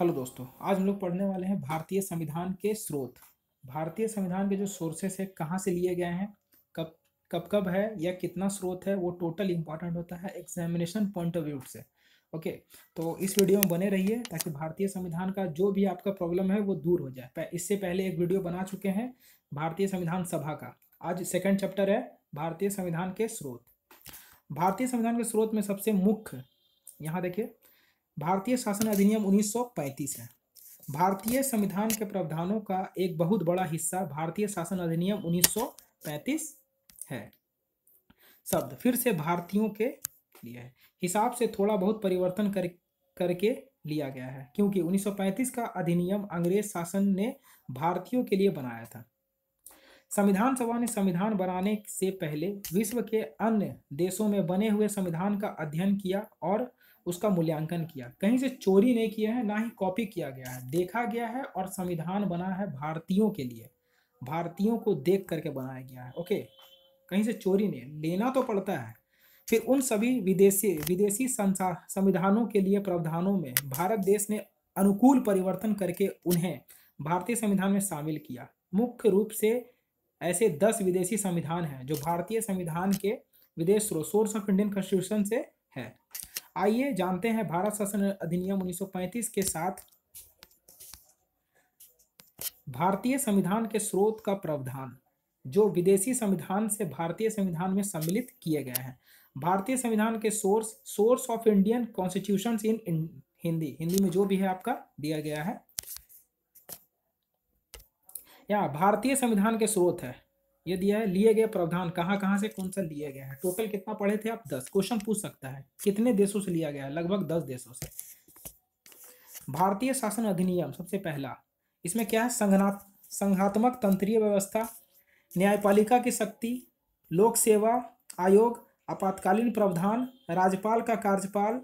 hello दोस्तों आज हम लोग पढ़ने वाले हैं भारतीय संविधान के स्रोत भारतीय संविधान के जो सोर्सेस है कहाँ से लिए गए हैं कब कब कब है या कितना स्रोत है वो टोटल इंपॉर्टेंट होता है एग्जामिनेशन पॉइंट ऑफ व्यू से ओके तो इस वीडियो में बने रहिए ताकि भारतीय संविधान का जो भी आपका प्रॉब्लम है वो दूर हो जाए इससे पहले एक वीडियो बना चुके हैं भारतीय संविधान सभा का आज सेकेंड चैप्टर है भारतीय संविधान के स्रोत भारतीय संविधान के स्रोत में सबसे मुख्य यहाँ देखिए भारतीय शासन अधिनियम 1935 है भारतीय संविधान के प्रावधानों का एक बहुत बड़ा हिस्सा भारतीय शासन अधिनियम 1935 है शब्द फिर से भारतीयों के लिए है हिसाब से थोड़ा बहुत परिवर्तन कर करके लिया गया है क्योंकि 1935 का अधिनियम अंग्रेज शासन ने भारतीयों के लिए बनाया था संविधान सभा ने संविधान बनाने से पहले विश्व के अन्य देशों में बने हुए संविधान का अध्ययन किया और उसका मूल्यांकन किया कहीं से चोरी नहीं किया है ना ही कॉपी किया गया है देखा गया है और संविधान बना है भारतीयों के लिए भारतीयों को देख करके बनाया गया है ओके कहीं से चोरी नहीं लेना तो पड़ता है फिर उन सभी विदेशी विदेशी संविधानों के लिए प्रावधानों में भारत देश ने अनुकूल परिवर्तन करके उन्हें भारतीय संविधान में शामिल किया मुख्य रूप से ऐसे दस विदेशी संविधान हैं जो भारतीय संविधान के विदेश सोर्स ऑफ इंडियन कॉन्स्टिट्यूशन से है आइए जानते हैं भारत शासन अधिनियम 1935 के साथ भारतीय संविधान के स्रोत का प्रावधान जो विदेशी संविधान से भारतीय संविधान में सम्मिलित किए गए हैं भारतीय संविधान के source source of Indian constitution in Hindi Hindi में जो भी है आपका दिया गया है या भारतीय संविधान के स्रोत है ये दिया है लिए गए प्रावधान कहाँ कहाँ से कौन सा लिया गया है टोटल कितना पढ़े थे आप दस क्वेश्चन पूछ सकता है कितने देशों से लिया गया है लगभग दस देशों से भारतीय शासन अधिनियम सबसे पहला इसमें क्या है संघनात् संघात्मक तंत्रीय व्यवस्था न्यायपालिका की शक्ति लोक सेवा आयोग आपातकालीन प्रावधान राज्यपाल का कार्यपाल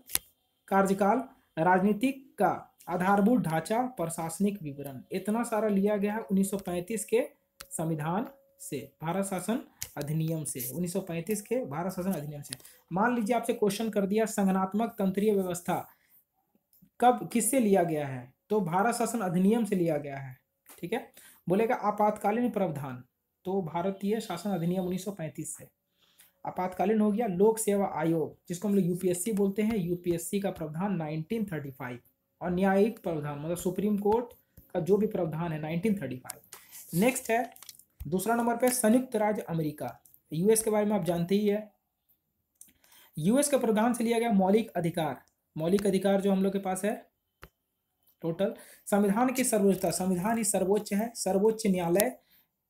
कार्यकाल राजनीतिक का आधारभूत ढांचा प्रशासनिक विवरण इतना सारा लिया गया है उन्नीस के संविधान से भारत शासन अधिनियम से 1935 के भारत शासन अधिनियम से मान लीजिए आपसे क्वेश्चन कर दिया संगनात्मक तंत्रीय व्यवस्था कब किससे लिया गया है तो भारत शासन अधिनियम से लिया गया है ठीक है बोलेगा आपातकालीन प्रावधान तो भारतीय शासन अधिनियम 1935 से आपातकालीन हो गया लोक सेवा आयोग जिसको हम लोग यूपीएससी बोलते हैं यूपीएससी का प्रावधान 1935 और न्यायिक प्रावधान मतलब सुप्रीम कोर्ट का जो भी प्रावधान है 1935 नेक्स्ट है दूसरा नंबर पे संयुक्त राज्य अमेरिका यूएस के बारे में आप जानते ही है यूएस के प्रधान से लिया गया मौलिक अधिकार मौलिक अधिकार जो हम लोग के पास है टोटल संविधान की सर्वोच्चता संविधान ही सर्वोच्च है सर्वोच्च न्यायालय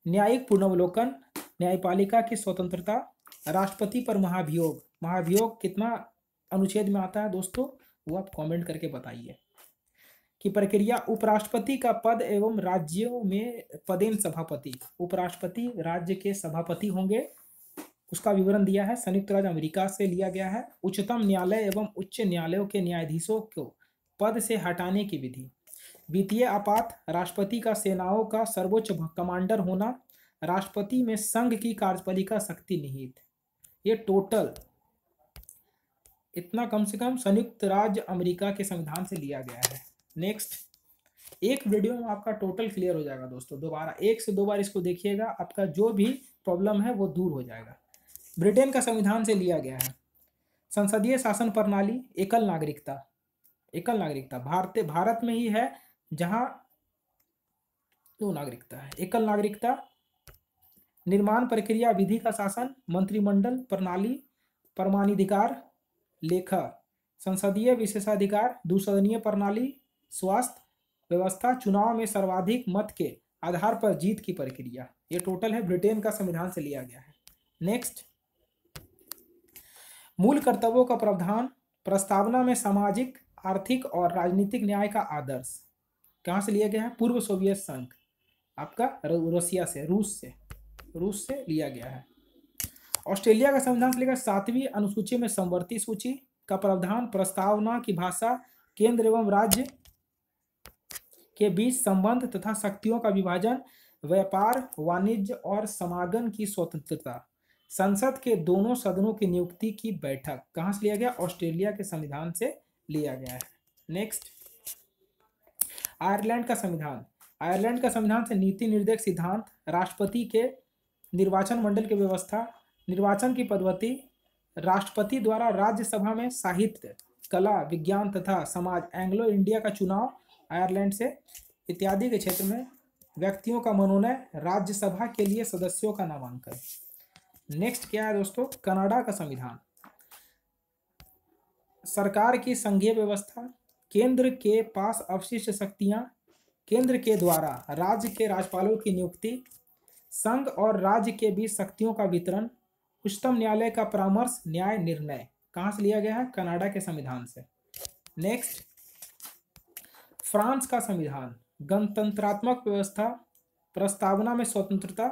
न्यायिक पुनर्वलोकन न्यायपालिका की स्वतंत्रता राष्ट्रपति पर महाभियोग महाभियोग कितना अनुच्छेद में आता है दोस्तों वो आप कमेंट करके बताइए की प्रक्रिया उपराष्ट्रपति का पद एवं राज्यों में पदेन सभापति उपराष्ट्रपति राज्य के सभापति होंगे उसका विवरण दिया है संयुक्त राज्य अमेरिका से लिया गया है उच्चतम न्यायालय एवं उच्च न्यायालयों के न्यायाधीशों को पद से हटाने की विधि वित्तीय आपात राष्ट्रपति का सेनाओं का सर्वोच्च कमांडर होना राष्ट्रपति में संघ की कार्यपालिका शक्ति निहित ये टोटल इतना कम से कम संयुक्त राज्य अमेरिका के संविधान से लिया गया है नेक्स्ट एक वीडियो में आपका टोटल क्लियर हो जाएगा दोस्तों दोबारा एक से दो बार इसको देखिएगा आपका जो भी प्रॉब्लम है वो दूर हो जाएगा ब्रिटेन का संविधान से लिया गया है संसदीय शासन प्रणाली एकल नागरिकता एकल नागरिकता भारत भारत में ही है जहां दो नागरिकता है एकल नागरिकता निर्माण प्रक्रिया विधि का शासन मंत्रिमंडल प्रणाली परमाणिधिकार लेखा संसदीय विशेषाधिकार दूसदनीय प्रणाली स्वास्थ्य व्यवस्था चुनाव में सर्वाधिक मत के आधार पर जीत की प्रक्रिया ये टोटल है ब्रिटेन का संविधान से लिया गया है नेक्स्ट मूल कर्तव्यों का प्रावधान प्रस्तावना में सामाजिक आर्थिक और राजनीतिक न्याय का आदर्श कहाँ से लिया गया है पूर्व सोवियत संघ आपका रशिया से रूस से रूस से लिया गया है ऑस्ट्रेलिया का संविधान से लेकर सातवीं अनुसूची में संवर्ती सूची का प्रावधान प्रस्तावना की भाषा केंद्र एवं राज्य के बीच संबंध तथा शक्तियों का विभाजन व्यापार वाणिज्य और समागम की स्वतंत्रता संसद के दोनों सदनों की नियुक्ति की बैठक कहाँ से लिया गया ऑस्ट्रेलिया के संविधान से लिया गया है नेक्स्ट आयरलैंड का संविधान आयरलैंड का संविधान से नीति निर्देश सिद्धांत राष्ट्रपति के निर्वाचन मंडल की व्यवस्था निर्वाचन की पद्धति राष्ट्रपति द्वारा राज्यसभा में साहित्य कला विज्ञान तथा समाज एंग्लो इंडिया का चुनाव आयरलैंड से इत्यादि के क्षेत्र में व्यक्तियों का मनोनय राज्यसभा के लिए सदस्यों का नामांकन नेक्स्ट क्या है दोस्तों कनाडा का संविधान सरकार की संघीय व्यवस्था केंद्र के पास अवशिष्ट शक्तियां केंद्र के द्वारा राज्य के राज्यपालों की नियुक्ति संघ और राज्य के बीच शक्तियों का वितरण उच्चतम न्यायालय का परामर्श न्याय निर्णय कहाँ से लिया गया है कनाडा के संविधान से नेक्स्ट फ्रांस का संविधान गणतंत्रात्मक व्यवस्था प्रस्तावना में स्वतंत्रता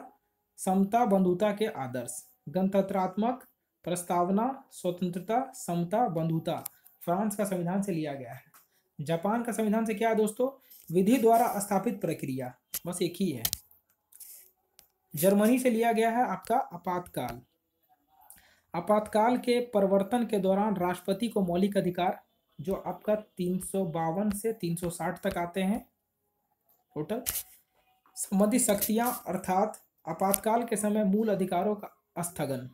समता बंधुता के आदर्श गणतंत्रात्मक प्रस्तावना स्वतंत्रता समता बंधुता फ्रांस का संविधान से लिया गया है जापान का संविधान से क्या है दोस्तों विधि द्वारा स्थापित प्रक्रिया बस एक ही है जर्मनी से लिया गया है आपका आपातकाल आपातकाल के परिवर्तन के दौरान राष्ट्रपति को मौलिक अधिकार जो आपका तीन से 360 तक आते हैं टोटल संबंधित शक्तियां अर्थात आपातकाल के समय मूल अधिकारों का स्थगन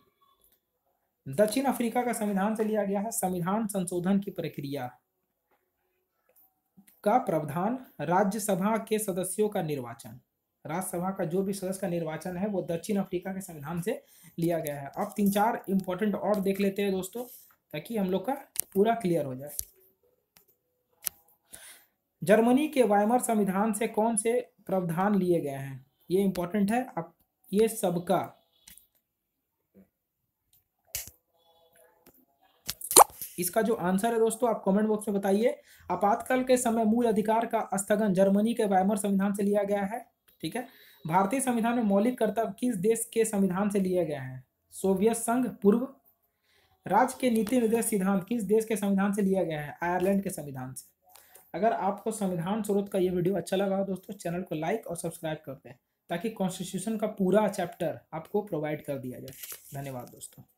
दक्षिण अफ्रीका का संविधान से लिया गया है संविधान संशोधन की प्रक्रिया का प्रावधान राज्यसभा के सदस्यों का निर्वाचन राज्यसभा का जो भी सदस्य का निर्वाचन है वो दक्षिण अफ्रीका के संविधान से लिया गया है अब तीन चार इंपॉर्टेंट और देख लेते हैं दोस्तों ताकि हम लोग का पूरा क्लियर हो जाए जर्मनी के वायमर संविधान से कौन से प्रावधान लिए गए हैं ये इंपॉर्टेंट है आप ये सबका इसका जो आंसर है दोस्तों आप कमेंट बॉक्स में बताइए आपातकाल के समय मूल अधिकार का स्थगन जर्मनी के वायमर संविधान से लिया गया है ठीक है भारतीय संविधान में मौलिक कर्तव्य किस देश के संविधान से लिए गए हैं सोवियत संघ पूर्व राज्य के नीति निर्देश सिद्धांत किस देश के संविधान से लिया गया है आयरलैंड के संविधान से अगर आपको संविधान स्रोत का ये वीडियो अच्छा लगा हो दोस्तों चैनल को लाइक और सब्सक्राइब कर दें ताकि कॉन्स्टिट्यूशन का पूरा चैप्टर आपको प्रोवाइड कर दिया जाए धन्यवाद दोस्तों